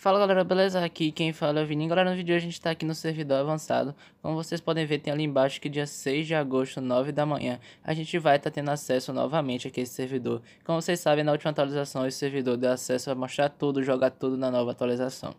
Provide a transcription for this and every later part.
Fala galera, beleza? Aqui quem fala é o Vini. Galera, no vídeo a gente está aqui no servidor avançado. Como vocês podem ver, tem ali embaixo que dia 6 de agosto, 9 da manhã, a gente vai estar tá tendo acesso novamente aqui a esse servidor. Como vocês sabem, na última atualização esse servidor deu acesso a mostrar tudo, jogar tudo na nova atualização.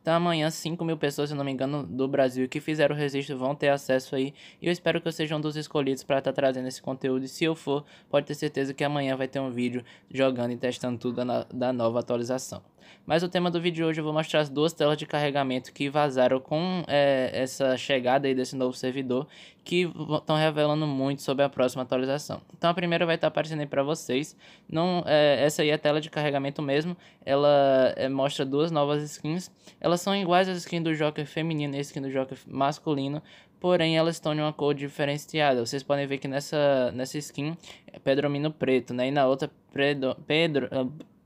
Então amanhã 5 mil pessoas, se não me engano, do Brasil que fizeram o registro vão ter acesso aí. E eu espero que eu seja um dos escolhidos para estar tá trazendo esse conteúdo. E se eu for, pode ter certeza que amanhã vai ter um vídeo jogando e testando tudo da, da nova atualização. Mas o tema do vídeo de hoje eu vou mostrar as duas telas de carregamento que vazaram com é, essa chegada aí desse novo servidor, que estão revelando muito sobre a próxima atualização. Então a primeira vai estar tá aparecendo aí para vocês. Não, é, essa aí é a tela de carregamento mesmo, ela é, mostra duas novas skins. Elas são iguais às skins do Joker feminino e a skin do Joker masculino, porém elas estão em uma cor diferenciada. Vocês podem ver que nessa, nessa skin é Pedromino preto, né? E na outra, Pedro... Pedro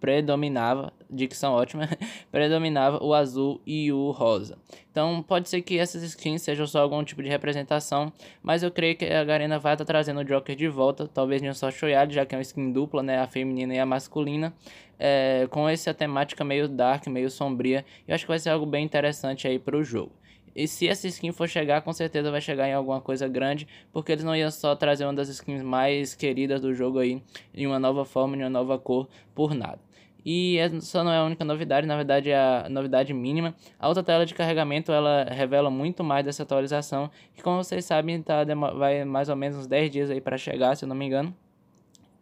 predominava, dicção ótima, predominava o azul e o rosa. Então pode ser que essas skins sejam só algum tipo de representação, mas eu creio que a Garena vai estar tá trazendo o Joker de volta, talvez nem só Choiado já que é uma skin dupla, né, a feminina e a masculina, é, com essa temática meio dark, meio sombria, eu acho que vai ser algo bem interessante aí para o jogo. E se essa skin for chegar, com certeza vai chegar em alguma coisa grande, porque eles não iam só trazer uma das skins mais queridas do jogo aí, em uma nova forma, em uma nova cor, por nada. E essa é, não é a única novidade, na verdade é a novidade mínima. A outra tela de carregamento ela revela muito mais dessa atualização, que como vocês sabem tá, vai mais ou menos uns 10 dias aí para chegar, se eu não me engano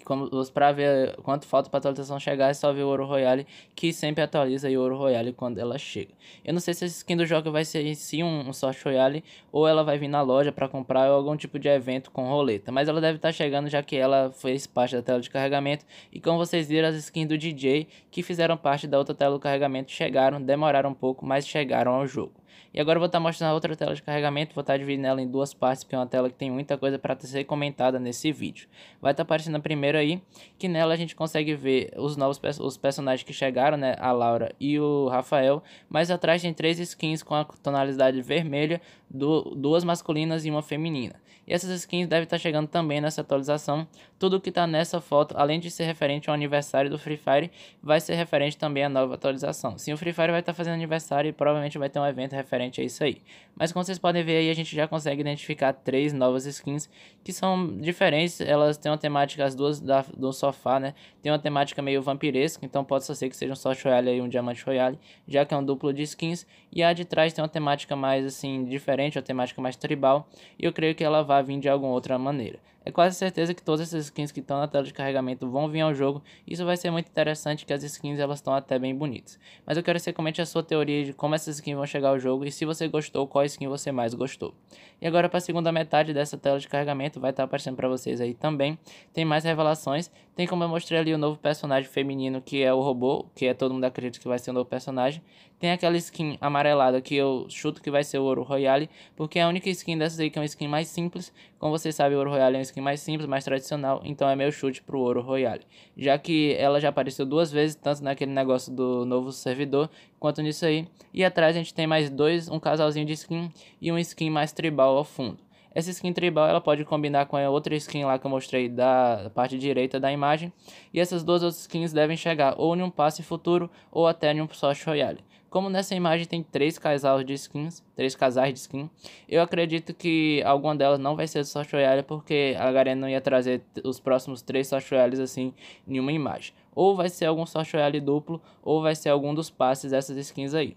como para ver quanto falta para a atualização chegar, é só ver o Ouro Royale, que sempre atualiza o Ouro Royale quando ela chega. Eu não sei se essa skin do jogo vai ser em si um, um Sorte Royale, ou ela vai vir na loja para comprar ou algum tipo de evento com roleta, mas ela deve estar tá chegando já que ela fez parte da tela de carregamento, e como vocês viram, as skins do DJ, que fizeram parte da outra tela do carregamento, chegaram, demoraram um pouco, mas chegaram ao jogo. E agora eu vou estar tá mostrando a outra tela de carregamento, vou estar tá dividindo ela em duas partes, porque é uma tela que tem muita coisa para ser comentada nesse vídeo. Vai estar tá aparecendo a primeira aí, que nela a gente consegue ver os novos os personagens que chegaram, né, a Laura e o Rafael, mas atrás tem três skins com a tonalidade vermelha, do, duas masculinas e uma feminina. E essas skins devem estar chegando também nessa atualização. Tudo que está nessa foto, além de ser referente ao aniversário do Free Fire, vai ser referente também à nova atualização. Sim, o Free Fire vai estar fazendo aniversário e provavelmente vai ter um evento referente referente a é isso aí. Mas como vocês podem ver aí, a gente já consegue identificar três novas skins que são diferentes, elas têm uma temática, as duas da, do sofá, né? Tem uma temática meio vampiresca, então pode só ser que seja um Sorte Royale e um Diamante Royale, já que é um duplo de skins. E a de trás tem uma temática mais, assim, diferente, uma temática mais tribal, e eu creio que ela vai vir de alguma outra maneira. É quase certeza que todas essas skins que estão na tela de carregamento vão vir ao jogo. Isso vai ser muito interessante, que as skins elas estão até bem bonitas. Mas eu quero que você comente a sua teoria de como essas skins vão chegar ao jogo e se você gostou, qual skin você mais gostou. E agora para a segunda metade dessa tela de carregamento vai estar tá aparecendo para vocês aí também. Tem mais revelações, tem como eu mostrei ali o novo personagem feminino que é o robô, que é todo mundo acredita que vai ser o um novo personagem. Tem aquela skin amarelada que eu chuto que vai ser o Ouro Royale, porque é a única skin dessas aí que é uma skin mais simples. Como vocês sabem, o Ouro Royale é uma skin mais simples, mais tradicional, então é meu chute pro Ouro Royale. Já que ela já apareceu duas vezes, tanto naquele negócio do novo servidor, quanto nisso aí. E atrás a gente tem mais dois, um casalzinho de skin e um skin mais tribal ao fundo. Essa skin tribal ela pode combinar com a outra skin lá que eu mostrei da parte direita da imagem. E essas duas outras skins devem chegar ou em um passe futuro ou até em um só Royale. Como nessa imagem tem três casais de skins, três casais de skin, eu acredito que alguma delas não vai ser do Sort Royale, porque a Garena não ia trazer os próximos três Sort Royales assim em uma imagem. Ou vai ser algum Sort Royale duplo, ou vai ser algum dos passes dessas skins aí.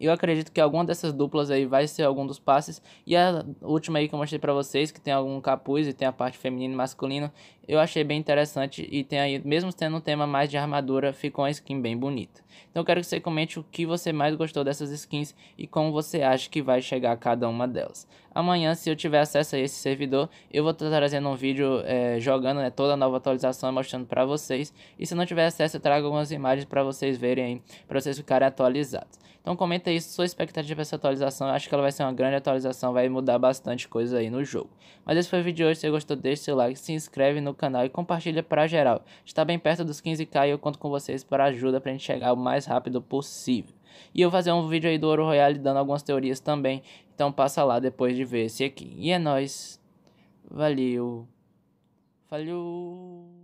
Eu acredito que alguma dessas duplas aí vai ser algum dos passes. E a última aí que eu mostrei pra vocês, que tem algum capuz e tem a parte feminina e masculina, eu achei bem interessante. E tem aí, mesmo tendo um tema mais de armadura, ficou uma skin bem bonita. Então eu quero que você comente o que você mais gostou dessas skins e como você acha que vai chegar cada uma delas. Amanhã, se eu tiver acesso a esse servidor, eu vou estar trazendo um vídeo é, jogando né, toda a nova atualização mostrando pra vocês. E se não tiver acesso, eu trago algumas imagens pra vocês verem aí, pra vocês ficarem atualizados. Então comenta aí sua expectativa para essa atualização. Eu acho que ela vai ser uma grande atualização, vai mudar bastante coisa aí no jogo. Mas esse foi o vídeo de hoje. Se você gostou, deixa seu like, se inscreve no canal e compartilha para geral. Está bem perto dos 15k e eu conto com vocês para ajuda para a gente chegar o mais rápido possível. E eu fazer um vídeo aí do Ouro Royale dando algumas teorias também. Então passa lá depois de ver esse aqui. E é nóis. Valeu. Falou.